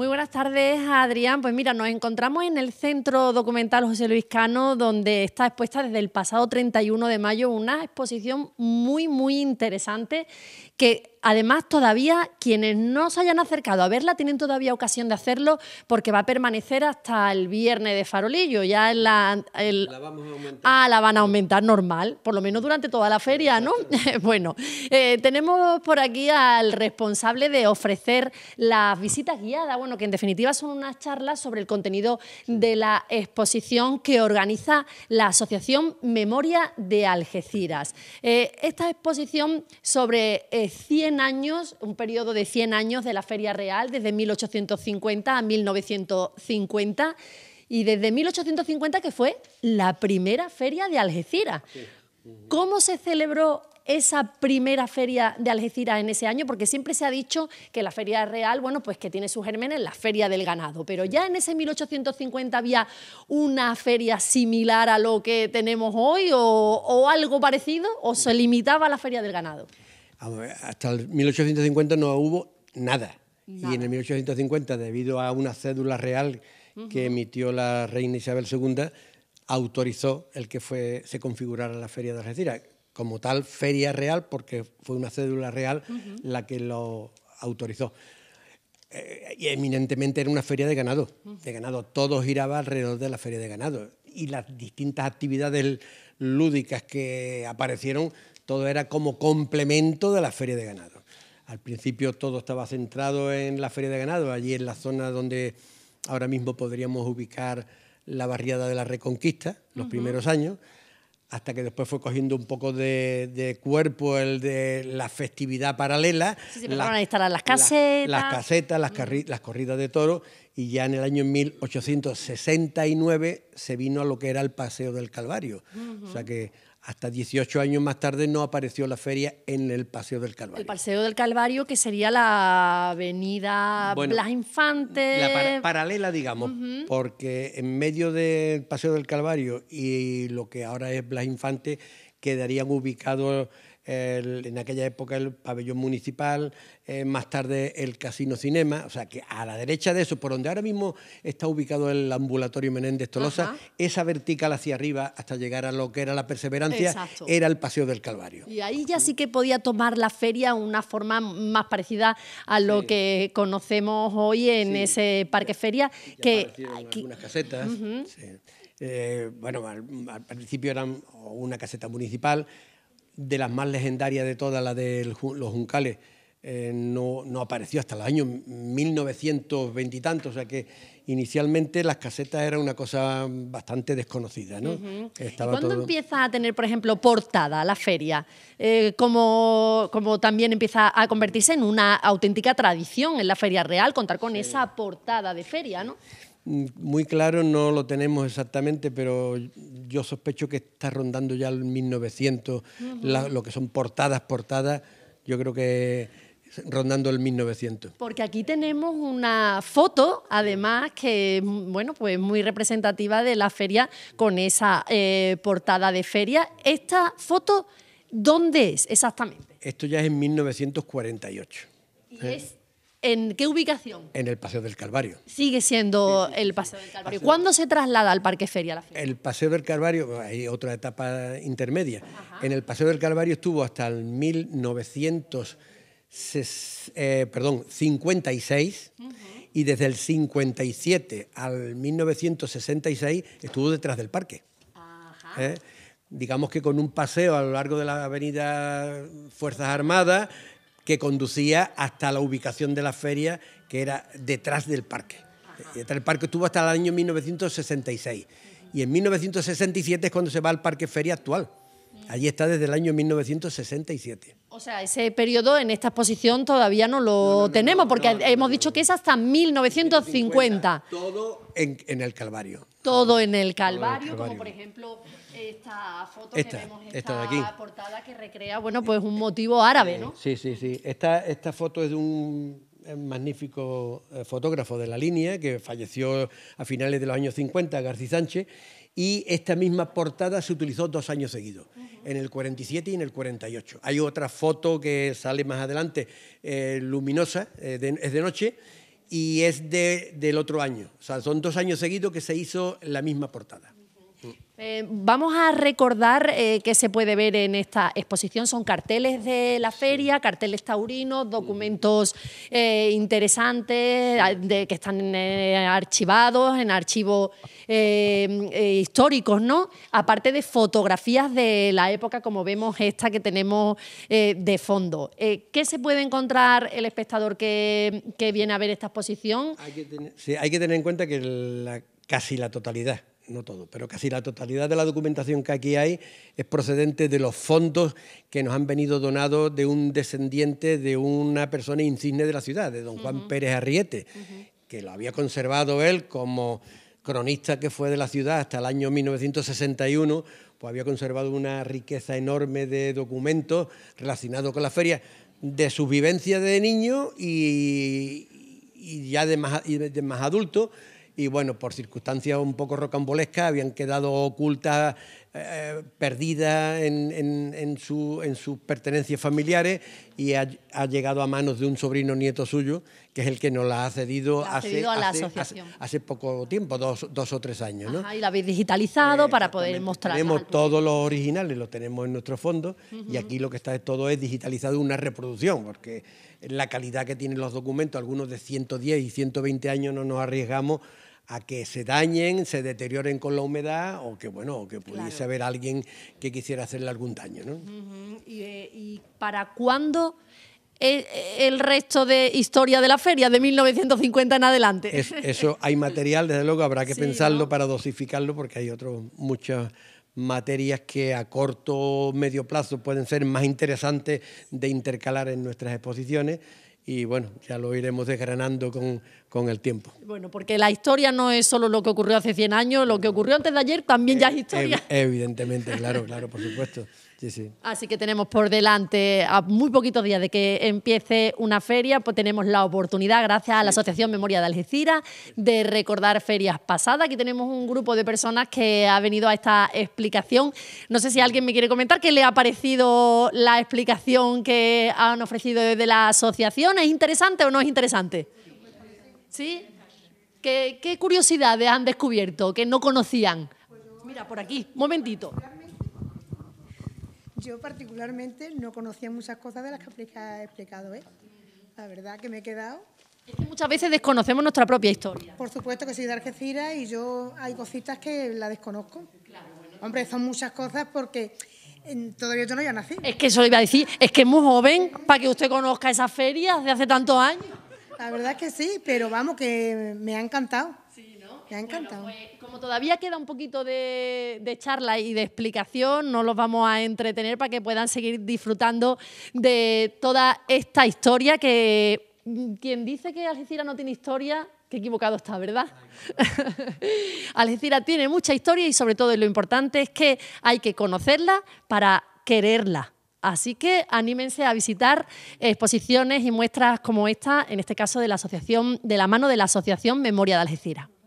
Muy buenas tardes, Adrián. Pues mira, nos encontramos en el Centro Documental José Luis Cano, donde está expuesta desde el pasado 31 de mayo una exposición muy, muy interesante que además todavía quienes no se hayan acercado a verla tienen todavía ocasión de hacerlo porque va a permanecer hasta el viernes de farolillo. Ya en la, a aumentar. Ah, la van a aumentar normal, por lo menos durante toda la feria, ¿no? bueno, eh, tenemos por aquí al responsable de ofrecer las visitas guiadas, bueno, que en definitiva son unas charlas sobre el contenido de la exposición que organiza la Asociación Memoria de Algeciras. Eh, esta exposición sobre eh, años, un periodo de 100 años de la Feria Real, desde 1850 a 1950, y desde 1850 que fue la primera feria de Algeciras. ¿Cómo se celebró esa primera feria de Algeciras en ese año? Porque siempre se ha dicho que la feria real, bueno, pues que tiene su germen en la feria del ganado, pero ya en ese 1850 había una feria similar a lo que tenemos hoy o, o algo parecido, o se limitaba a la feria del ganado hasta el 1850 no hubo nada. Y en el 1850, debido a una cédula real que emitió la reina Isabel II, autorizó el que fue, se configurara la feria de Algeciras. Como tal, feria real, porque fue una cédula real la que lo autorizó. Eh, y eminentemente era una feria de ganado, de ganado. Todo giraba alrededor de la feria de ganado. Y las distintas actividades lúdicas que aparecieron todo era como complemento de la feria de ganado. Al principio todo estaba centrado en la feria de ganado, allí en la zona donde ahora mismo podríamos ubicar la barriada de la Reconquista, los primeros años, hasta que después fue cogiendo un poco de, cuerpo el de la festividad paralela. Sí, se a instalar las casetas. las mm. casetas, las, corridas de toro y ya en el año 1869 se vino a lo que era el Paseo del Calvario. O sea que hasta 18 años más tarde no apareció la feria en el Paseo del Calvario. El Paseo del Calvario, que sería la avenida Blas Infantes. La paralela, digamos, porque en medio del Paseo del Calvario y lo que ahora es Blas Infante quedarían ubicados eh, en aquella época el pabellón municipal, eh, más tarde el casino cinema, o sea que a la derecha de eso, por donde ahora mismo está ubicado el ambulatorio Menéndez Tolosa, esa vertical hacia arriba hasta llegar a lo que era la perseverancia, era el Paseo del Calvario. Y ahí ya sí que podía tomar la feria una forma más parecida a lo que conocemos hoy en ese parque feria. que, algunas casetas. sí. Eh, bueno, al, principio era una caseta municipal, de las más legendarias de todas, la de los Juncales, eh, no, apareció hasta los años 1920 y tantos, o sea que inicialmente las casetas eran una cosa bastante desconocida. ¿no? ¿Y ¿Cuándo empieza a tener, por ejemplo, portada la feria? Eh, como, también empieza a convertirse en una auténtica tradición en la Feria Real, contar con esa portada de feria, ¿no? muy claro no lo tenemos exactamente, pero yo sospecho que está rondando ya el 1900, lo que son portadas, portadas, yo creo que rondando el 1900. Porque aquí tenemos una foto, además, que bueno, pues muy representativa de la feria con esa eh, portada de feria. Esta foto, ¿dónde es exactamente? Esto ya es en 1948. Y ¿En qué ubicación? En el Paseo del Calvario. Sigue siendo el Paseo del Calvario. ¿Cuándo se traslada al Parque Feria El Paseo del Calvario, hay otra etapa intermedia. En el Paseo del Calvario estuvo hasta el 1956 eh, y desde el 57 al 1966 estuvo detrás del parque. ¿Eh? digamos que con un paseo a lo largo de la avenida Fuerzas Armadas, que conducía hasta la ubicación de la feria, que era detrás del parque. Detrás del parque estuvo hasta el año 1966. Y en 1967 es cuando se va al parque feria actual. Mm. Allí está desde el año 1967. O sea, ese periodo en esta exposición todavía no lo tenemos, porque hemos dicho que es hasta 1950. todo en, el Calvario. Todo en el Calvario, como por ejemplo esta foto que vemos, esta, portada que recrea, bueno, pues un motivo árabe, ¿no? Sí, sí, sí. esta foto es de un eh, magnífico eh, fotógrafo de la línea, que falleció a finales de los años 50, García Sánchez, y esta misma portada se utilizó dos años seguidos, en el 47 y en el 48. Hay otra foto que sale más adelante, eh, luminosa, es de noche, y es del otro año. O sea, son dos años seguidos que se hizo la misma portada. Eh, vamos a recordar eh, qué se puede ver en esta exposición. Son carteles de la feria, carteles taurinos, documentos eh, interesantes de, que están archivados en archivos históricos, ¿no? Aparte de fotografías de la época, como vemos esta que tenemos de fondo. ¿Qué se puede encontrar el espectador que, viene a ver esta exposición? Hay que tener, hay que tener en cuenta que la, casi la totalidad no todo, pero casi la totalidad de la documentación que aquí hay es procedente de los fondos que nos han venido donados de un descendiente de una persona insigne de la ciudad, de don Juan Pérez Arriete, que lo había conservado él como cronista que fue de la ciudad hasta el año 1961, pues había conservado una riqueza enorme de documentos relacionados con la feria, de su vivencia de niño y, ya de más, de más adulto y bueno, por circunstancias un poco rocambolescas habían quedado ocultas eh, perdida en, su, en, sus pertenencias familiares eh, y ha, llegado a manos de un sobrino nieto suyo, que es el que nos la ha cedido, hace, poco tiempo, dos, o tres años. ¿no? y la habéis digitalizado para poder mostrar. Tenemos todos los originales, los tenemos en nuestro fondo y aquí lo que está es todo es digitalizado una reproducción, porque la calidad que tienen los documentos, algunos de 110 y 120 años no nos arriesgamos a que se dañen, se deterioren con la humedad o que, bueno, que pudiese haber alguien que quisiera hacerle algún daño. ¿no? Eh, ¿Y, para cuándo e, el, resto de historia de la feria de 1950 en adelante? eso hay material, desde luego, habrá que pensarlo para dosificarlo porque hay otros muchos materias que a corto o medio plazo pueden ser más interesantes de intercalar en nuestras exposiciones y bueno, ya lo iremos desgranando con, el tiempo. Bueno, porque la historia no es solo lo que ocurrió hace 100 años, lo que ocurrió antes de ayer también ya es eh, historia. evidentemente, claro, claro, por supuesto. Así que tenemos por delante, a muy poquitos días de que empiece una feria, pues tenemos la oportunidad, gracias a la Asociación Memoria de Algeciras, de recordar ferias pasadas. Aquí tenemos un grupo de personas que ha venido a esta explicación. No sé si alguien me quiere comentar qué le ha parecido la explicación que han ofrecido desde la asociación. ¿Es interesante o no es interesante? ¿Sí? qué curiosidades han descubierto que no conocían? Mira, por aquí, momentito. Yo particularmente no conocía muchas cosas de las que ha explicado, ¿eh? La verdad que me he quedado. muchas veces desconocemos nuestra propia historia. Por supuesto que soy de Argeciras y yo hay cositas que la desconozco. Hombre, son muchas cosas porque todavía yo no ya nací. Es que eso iba a decir, es que es muy joven para que usted conozca esas ferias de hace tantos años. La verdad es que sí, pero vamos, que me ha encantado. Sí. Me ha encantado. Pues, como todavía queda un poquito de, charla y de explicación, no los vamos a entretener para que puedan seguir disfrutando de toda esta historia que mm, quien dice que Algeciras no tiene historia, qué equivocado está, ¿verdad? Algeciras tiene mucha historia y sobre todo lo importante es que hay que conocerla para quererla. Así que anímense a visitar exposiciones y muestras como esta, en este caso de la asociación, de la mano de la Asociación Memoria de Algeciras.